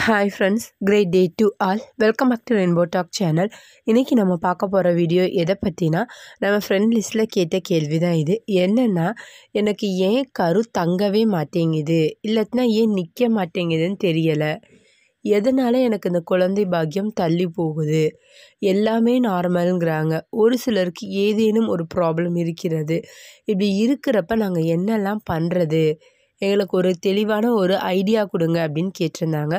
hi friends great day to all welcome back to rainbow talk channel இன்றைக்கி நம்ம பார்க்க போகிற வீடியோ எதை பற்றினா நம்ம ஃப்ரெண்ட் லிஸ்ட்டில் கேட்ட கேள்வி தான் இது என்னென்னா எனக்கு ஏன் கரு தங்கவே மாட்டேங்குது இல்லாட்டினா ஏன் நிற்க மாட்டேங்குதுன்னு தெரியலை எதனால் எனக்கு இந்த குழந்தை பாக்கியம் தள்ளி போகுது எல்லாமே நார்மலுங்கிறாங்க ஒரு சிலருக்கு ஏதேனும் ஒரு ப்ராப்ளம் இருக்கிறது இப்படி இருக்கிறப்ப நாங்கள் என்னெல்லாம் பண்ணுறது எங்களுக்கு ஒரு தெளிவான ஒரு ஐடியா கொடுங்க அப்படின்னு கேட்டிருந்தாங்க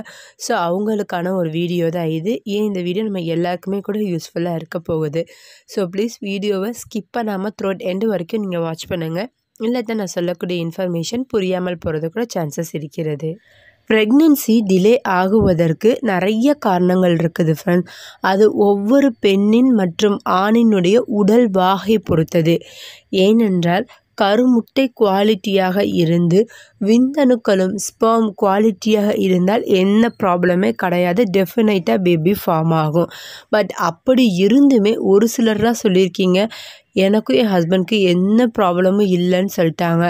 ஸோ அவங்களுக்கான ஒரு வீடியோ தான் இது ஏன் இந்த வீடியோ நம்ம எல்லாருக்குமே கூட யூஸ்ஃபுல்லாக இருக்க போகுது ஸோ ப்ளீஸ் வீடியோவை ஸ்கிப் பண்ணாமல் த்ரோட் எண்டு வரைக்கும் நீங்கள் வாட்ச் பண்ணுங்கள் இல்லை தான் நான் சொல்லக்கூடிய இன்ஃபர்மேஷன் புரியாமல் போகிறது கூட சான்சஸ் இருக்கிறது ப்ரெக்னென்சி டிலே ஆகுவதற்கு நிறைய காரணங்கள் இருக்குது ஃப்ரெண்ட் அது ஒவ்வொரு பெண்ணின் மற்றும் ஆணினுடைய உடல் வாகை பொறுத்தது ஏனென்றால் கருமுட்டை குவாலிட்டியாக இருந்து விந்தணுக்களும் ஸ்பேம் குவாலிட்டியாக இருந்தால் என்ன ப்ராப்ளமே கிடையாது டெஃபினைட்டாக பேபி ஃபார்ம் ஆகும் பட் அப்படி இருந்துமே ஒரு சிலராக சொல்லியிருக்கீங்க எனக்கும் என் ஹஸ்பண்ட்க்கு என்ன ப்ராப்ளமும் இல்லைன்னு சொல்லிட்டாங்க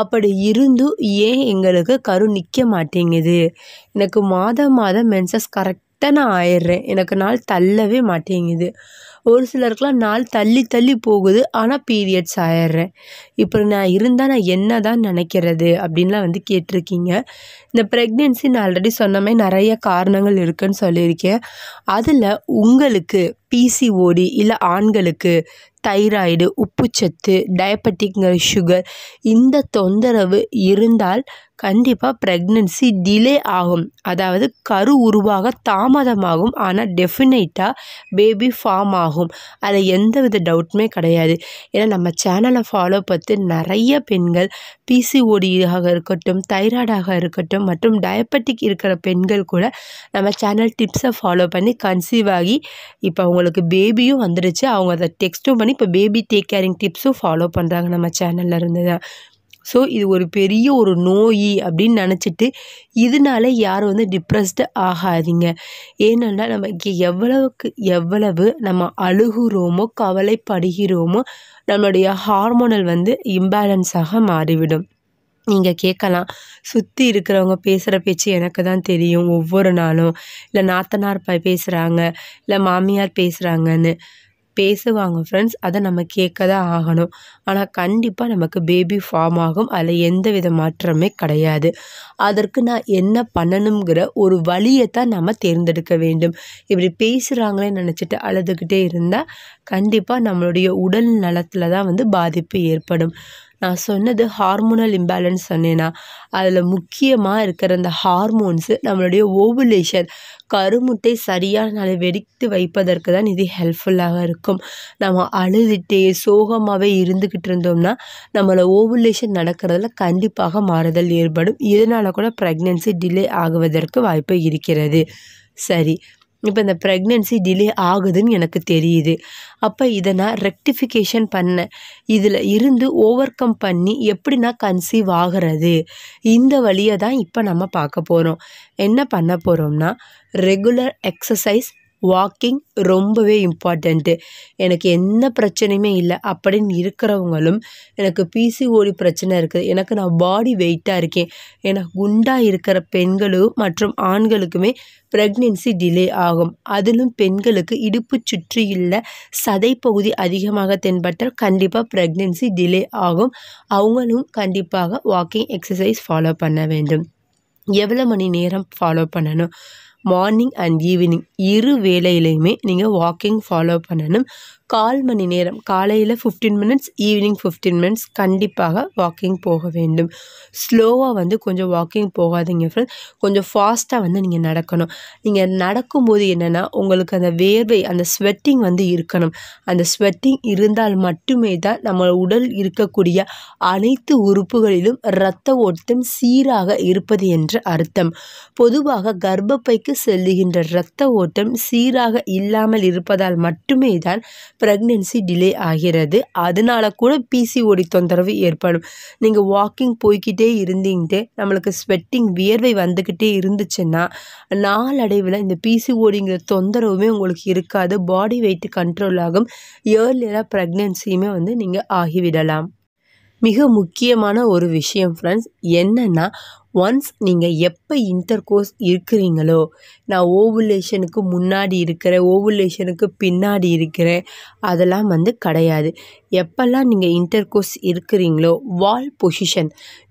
அப்படி இருந்தும் ஏன் எங்களுக்கு கரு நிற்க மாட்டேங்குது எனக்கு மாதம் மாதம் மென்சஸ் கரெக்டாக நான் ஆயிடுறேன் எனக்கு நாள் தள்ளவே மாட்டேங்குது ஒரு சிலருக்குலாம் நாள் தள்ளி தள்ளி போகுது ஆனால் பீரியட்ஸ் ஆயிடுறேன் இப்போ நான் இருந்தால் நான் என்ன தான் நினைக்கிறது அப்படின்லாம் வந்து கேட்டிருக்கீங்க இந்த ப்ரெக்னென்சி நான் ஆல்ரெடி சொன்ன மாதிரி நிறைய காரணங்கள் இருக்குதுன்னு சொல்லியிருக்கேன் அதில் உங்களுக்கு பிசிஓடி இல்லை ஆண்களுக்கு தைராய்டு உப்புச்சத்து டயபெட்டிக்ங்கிற சுகர் இந்த தொந்தரவு இருந்தால் கண்டிப்பாக ப்ரெக்னென்சி டிலே ஆகும் அதாவது கரு உருவாக தாமதமாகும் ஆனால் டெஃபினைட்டாக பேபி ஃபார்ம் ஆகும் ஆகும் அதில் வித டவுட்டுமே கிடையாது ஏன்னா நம்ம சேனலை ஃபாலோ பார்த்து நிறைய பெண்கள் பிசிஓடியாக இருக்கட்டும் தைராய்டாக இருக்கட்டும் மற்றும் டயபெட்டிக் இருக்கிற பெண்கள் கூட நம்ம சேனல் டிப்ஸை ஃபாலோ பண்ணி கன்சீவ் ஆகி இப்போ அவங்களுக்கு பேபியும் வந்துடுச்சு அவங்க அதை டெக்ஸ்ட்டும் பண்ணி இப்போ பேபி டேக் கேரிங் டிப்ஸும் ஃபாலோ பண்ணுறாங்க நம்ம சேனலில் இருந்து தான் ஸோ இது ஒரு பெரிய ஒரு நோய் அப்படின்னு நினச்சிட்டு இதனால யாரும் வந்து டிப்ரெஸ்டு ஆகாதீங்க ஏன்னா நமக்கு எவ்வளவுக்கு எவ்வளவு நம்ம அழுகுறோமோ கவலைப்படுகிறோமோ நம்மளுடைய ஹார்மோனல் வந்து இம்பேலன்ஸாக மாறிவிடும் நீங்கள் கேட்கலாம் சுற்றி இருக்கிறவங்க பேசுகிற பேச்சு எனக்கு தான் தெரியும் ஒவ்வொரு நாளும் இல்லை நாத்தனார் பேசுகிறாங்க இல்லை மாமியார் பேசுகிறாங்கன்னு பேசுவாங்க ஃப்ரெண்ட்ஸ் அதை நம்ம கேட்க தான் ஆகணும் ஆனால் கண்டிப்பாக நமக்கு பேபி ஃபார்ம் ஆகும் அதில் எந்த வித மாற்றமே கிடையாது அதற்கு நான் என்ன பண்ணணுங்கிற ஒரு வழியை தான் நம்ம தேர்ந்தெடுக்க வேண்டும் இப்படி பேசுகிறாங்களே நினச்சிட்டு அழுதுகிட்டே இருந்தால் கண்டிப்பாக நம்மளுடைய உடல் நலத்தில் தான் வந்து பாதிப்பு ஏற்படும் நான் சொன்னது ஹார்மோனல் இம்பேலன்ஸ் சொன்னேன்னா அதில் முக்கியமாக இருக்கிற அந்த ஹார்மோன்ஸு நம்மளுடைய ஓவுலேஷன் கருமுட்டை சரியான நாளை வெடித்து வைப்பதற்கு தான் இது ஹெல்ப்ஃபுல்லாக இருக்கும் நம்ம அழுதுகிட்டே சோகமாகவே இருந்துக்கிட்டு இருந்தோம்னா நம்மளை ஓவுலேஷன் நடக்கிறதுல கண்டிப்பாக மாறுதல் ஏற்படும் இதனால் கூட ப்ரெக்னென்சி டிலே ஆகுவதற்கு வாய்ப்பு இருக்கிறது சரி இப்போ இந்த ப்ரெக்னென்சி டிலே ஆகுதுன்னு எனக்கு தெரியுது அப்போ இதை நான் ரெக்டிஃபிகேஷன் பண்ணேன் இதில் இருந்து ஓவர் கம் பண்ணி எப்படி நான் கன்சீவ் ஆகிறது இந்த வழியை தான் இப்போ நம்ம பார்க்க போகிறோம் என்ன பண்ண போகிறோம்னா ரெகுலர் எக்ஸசைஸ் வாக்கிங் ரொம்பவே இம்பார்ட்டண்ட்டு எனக்கு எந்த பிரச்சனையுமே இல்லை அப்படின்னு இருக்கிறவங்களும் எனக்கு பிசிஓடி பிரச்சனை இருக்குது எனக்கு நான் பாடி வெயிட்டாக இருக்கேன் எனக்கு குண்டாக இருக்கிற பெண்களும் மற்றும் ஆண்களுக்குமே ப்ரெக்னென்சி டிலே ஆகும் அதிலும் பெண்களுக்கு இடுப்பு சுற்றியுள்ள சதை பகுதி அதிகமாக தென்பட்டால் கண்டிப்பாக ப்ரெக்னென்சி டிலே ஆகும் அவங்களும் கண்டிப்பாக வாக்கிங் எக்ஸசைஸ் ஃபாலோ பண்ண வேண்டும் எவ்வளோ மணி நேரம் ஃபாலோ பண்ணணும் மார்னிங் அண்ட் ஈவினிங் இரு வேளையிலையுமே நீங்கள் வாக்கிங் ஃபாலோ பண்ணணும் கால் மணி நேரம் காலையில் fifteen minutes evening fifteen minutes கண்டிப்பாக வாக்கிங் போக வேண்டும் ஸ்லோவாக வந்து கொஞ்சம் வாக்கிங் போகாதீங்க ஃப்ரெண்ட்ஸ் கொஞ்சம் ஃபாஸ்ட்டாக வந்து நீங்கள் நடக்கணும் நீங்கள் நடக்கும்போது என்னென்னா உங்களுக்கு அந்த வேர்வை அந்த ஸ்வெட்டிங் வந்து இருக்கணும் அந்த ஸ்வெட்டிங் இருந்தால் மட்டுமே தான் நம்ம உடல் இருக்கக்கூடிய அனைத்து உறுப்புகளிலும் இரத்த ஓட்டம் சீராக இருப்பது என்று அர்த்தம் பொதுவாக கர்ப்பப்பைக்கு செல்லுகின்ற இரத்த ஓட்டம் சீராக இல்லாமல் இருப்பதால் மட்டுமே தான் ப்ரெக்னென்சி டிலே ஆகிறது அதனால கூட பிசிஓடி தொந்தரவு ஏற்படும் நீங்கள் வாக்கிங் போய்கிட்டே இருந்தீங்கட்டு நம்மளுக்கு ஸ்வெட்டிங் வியர்வை வந்துக்கிட்டே இருந்துச்சுன்னா நாளடைவில் இந்த பிசிஓடிங்கிற தொந்தரவுமே உங்களுக்கு இருக்காது பாடி வெயிட் கண்ட்ரோல் ஆகும் ஏர்லியராக ப்ரெக்னென்சியுமே வந்து நீங்கள் ஆகிவிடலாம் மிக முக்கியமான ஒரு விஷயம் ஃப்ரெண்ட்ஸ் என்னென்னா ஒன்ஸ் நீங்கள் எப்போ இன்டர் கோர்ஸ் இருக்கிறீங்களோ நான் ஓவுலேஷனுக்கு முன்னாடி இருக்கிறேன் ஓவுலேஷனுக்கு பின்னாடி இருக்கிறேன் அதெல்லாம் வந்து கிடையாது எப்போல்லாம் நீங்கள் இன்டர் கோர்ஸ் இருக்கிறீங்களோ வால் பொசிஷன்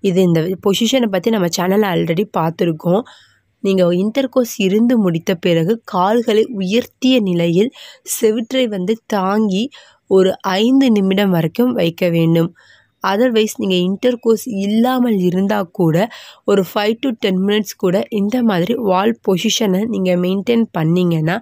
இது இந்த பொசிஷனை பற்றி நம்ம சேனலில் ஆல்ரெடி பார்த்துருக்கோம் நீங்கள் இன்டர் கோர்ஸ் இருந்து முடித்த பிறகு கால்களை உயர்த்திய நிலையில் செவிற்றை வந்து தாங்கி ஒரு ஐந்து நிமிடம் வரைக்கும் வைக்க வேண்டும் அதர்வைஸ் நீங்கள் இன்டர் கோர்ஸ் இல்லாமல் இருந்தால் கூட ஒரு ஃபைவ் டு டென் மினிட்ஸ் கூட இந்த மாதிரி வால் பொசிஷனை நீங்கள் மெயின்டைன் பண்ணிங்கன்னா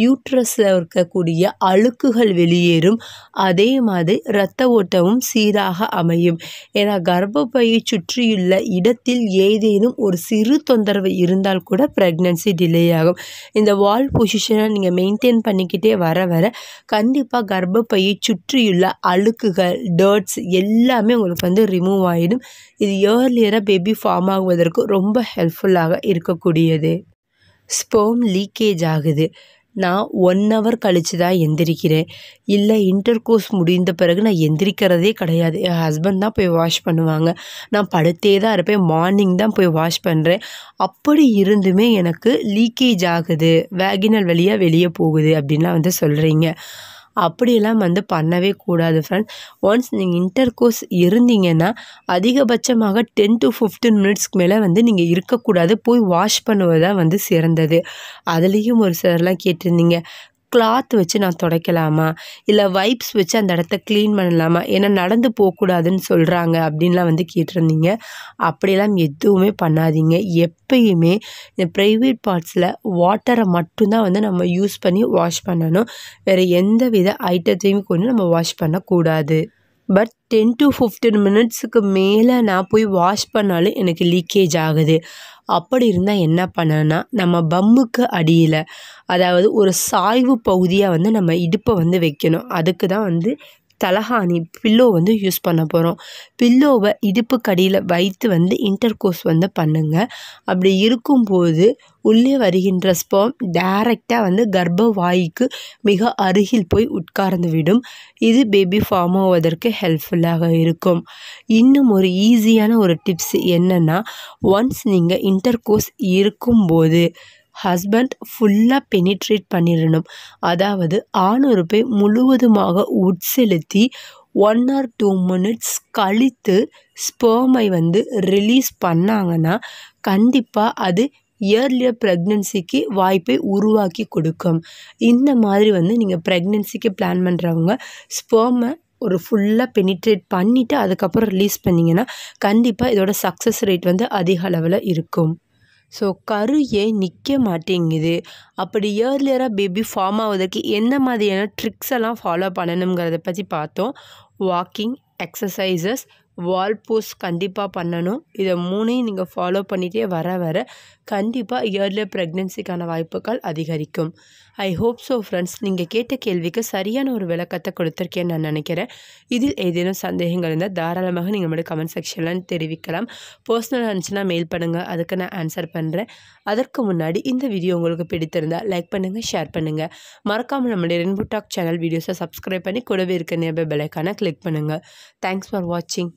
யூட்ரஸில் இருக்கக்கூடிய அழுக்குகள் வெளியேறும் அதே மாதிரி இரத்த ஓட்டமும் சீராக அமையும் ஏன்னா கர்ப்பப்பையை சுற்றியுள்ள இடத்தில் ஏதேனும் ஒரு சிறு தொந்தரவு இருந்தால் கூட ப்ரெக்னன்சி டிலே ஆகும் இந்த வால் பொசிஷனை நீங்கள் மெயின்டைன் பண்ணிக்கிட்டே வர வர கண்டிப்பாக கர்ப்பப்பையை சுற்றியுள்ள அழுக்குகள் டர்ட்ஸ் எல்லாமே உங்களுக்கு வந்து ரிமூவ் ஆகிடும் இது இயர்லியராக பேபி ஃபார்ம் ஆகுவதற்கு ரொம்ப ஹெல்ப்ஃபுல்லாக இருக்கக்கூடியது ஸ்போம் லீக்கேஜ் ஆகுது நான் ஒன் ஹவர் கழித்து தான் எந்திரிக்கிறேன் இல்லை இன்டர் கோர்ஸ் முடிந்த பிறகு நான் எந்திரிக்கிறதே கிடையாது என் ஹஸ்பண்ட் தான் போய் வாஷ் பண்ணுவாங்க நான் படுத்தே தான் இருப்பேன் மார்னிங் தான் போய் வாஷ் பண்ணுறேன் அப்படி இருந்துமே எனக்கு லீக்கேஜ் ஆகுது வேகினல் வழியாக வெளியே போகுது அப்படின்லாம் வந்து சொல்கிறீங்க அப்படியெல்லாம் வந்து பண்ணவே கூடாது ஃப்ரெண்ட்ஸ் ஒன்ஸ் நீங்கள் இன்டர் கோர்ஸ் இருந்தீங்கன்னா அதிகபட்சமாக டென் டு ஃபிஃப்டீன் மினிட்ஸ்க்கு மேலே வந்து நீங்கள் இருக்கக்கூடாது போய் வாஷ் பண்ணுவது தான் வந்து சிறந்தது அதுலேயும் ஒரு சிலர்லாம் கேட்டிருந்தீங்க கிளாத் வச்சு நான் துடைக்கலாமா இல்லை வைப்ஸ் வச்சு அந்த இடத்த க்ளீன் பண்ணலாமா ஏன்னா நடந்து போகக்கூடாதுன்னு சொல்கிறாங்க அப்படின்லாம் வந்து கேட்டிருந்தீங்க அப்படியெல்லாம் எதுவுமே பண்ணாதீங்க எப்பயுமே இந்த ப்ரைவேட் பார்ட்ஸில் வாட்டரை மட்டும்தான் வந்து நம்ம யூஸ் பண்ணி வாஷ் பண்ணணும் வேறு எந்த வித ஐட்டத்தையும் கொண்டு நம்ம வாஷ் பண்ணக்கூடாது பட் டென் டு ஃபிஃப்டீன் மினிட்ஸுக்கு மேலே நான் போய் வாஷ் பண்ணாலும் எனக்கு லீக்கேஜ் ஆகுது அப்படி இருந்தால் என்ன பண்ணேன்னா நம்ம பம்முக்கு அடியில் அதாவது ஒரு சாய்வு பகுதியாக வந்து நம்ம இடுப்பை வந்து வைக்கணும் அதுக்கு தான் வந்து தலஹானி பில்லோ வந்து யூஸ் பண்ண போகிறோம் பில்லோவை இடுப்பு கடியில் வைத்து வந்து இன்டர் கோர்ஸ் வந்து பண்ணுங்கள் அப்படி இருக்கும்போது உள்ளே வருகின்ற ஸ்போம் டைரெக்டாக வந்து கர்ப்ப வாய்க்கு மிக அருகில் போய் உட்கார்ந்து விடும் இது பேபி ஃபார்ம் ஆவதற்கு ஹெல்ப்ஃபுல்லாக இருக்கும் இன்னும் ஒரு ஈஸியான ஒரு டிப்ஸ் என்னென்னா ஒன்ஸ் நீங்கள் இன்டர் கோர்ஸ் இருக்கும்போது ஹஸ்பண்ட் ஃபுல்லாக பெனிட்ரேட் பண்ணிடணும் அதாவது ஆணுறுப்பை முழுவதுமாக உட்செலுத்தி ஒன் ஆர் டூ மினிட்ஸ் கழித்து ஸ்பேமை வந்து ரிலீஸ் பண்ணாங்கன்னா கண்டிப்பாக அது இயர்லியர் ப்ரெக்னென்சிக்கு வாய்ப்பை உருவாக்கி கொடுக்கும் இந்த மாதிரி வந்து நீங்கள் ப்ரெக்னென்சிக்கு பிளான் பண்ணுறவங்க ஸ்பேமை ஒரு ஃபுல்லாக பெனிட்ரேட் பண்ணிவிட்டு அதுக்கப்புறம் ரிலீஸ் பண்ணிங்கன்னா கண்டிப்பாக இதோட சக்ஸஸ் ரேட் வந்து அதிக அளவில் இருக்கும் ஸோ கரு ஏன் நிற்க மாட்டேங்குது அப்படி இயர்லியராக பேபி ஃபார்ம் ஆவதற்கு எந்த மாதிரியான ட்ரிக்ஸ் எல்லாம் ஃபாலோ பண்ணணுங்கிறத பற்றி பார்த்தோம் வாக்கிங் எக்ஸசைசஸ் வால் போஸ் கண்டிப்பாக பண்ணணும் இதை மூணையும் நீங்கள் ஃபாலோ பண்ணிகிட்டே வர வர கண்டிப்பாக இயர்லி ப்ரெக்னென்சிக்கான வாய்ப்புகள் அதிகரிக்கும் ஐ ஹோப் ஸோ ஃப்ரெண்ட்ஸ் நீங்கள் கேட்ட கேள்விக்கு சரியான ஒரு விளக்கத்தை கொடுத்துருக்கேன்னு நான் நினைக்கிறேன் இதில் ஏதேனும் சந்தேகங்கள் இருந்தால் தாராளமாக நீங்கள் மட்டும் கமெண்ட் செக்ஷனில் தெரிவிக்கலாம் பர்சனல் இருந்துச்சுன்னா மெயில் பண்ணுங்கள் அதுக்கு நான் ஆன்சர் பண்ணுறேன் அதற்கு முன்னாடி இந்த வீடியோ உங்களுக்கு பிடித்திருந்தால் லைக் பண்ணுங்கள் ஷேர் பண்ணுங்கள் மறக்காமல் நம்மளுடைய ரென்பு டாக் சேனல் வீடியோஸை சப்ஸ்கிரைப் பண்ணி கூடவே இருக்க நேப பெலைக்கான கிளிக் பண்ணுங்கள் தேங்க்ஸ் ஃபார் வாட்சிங்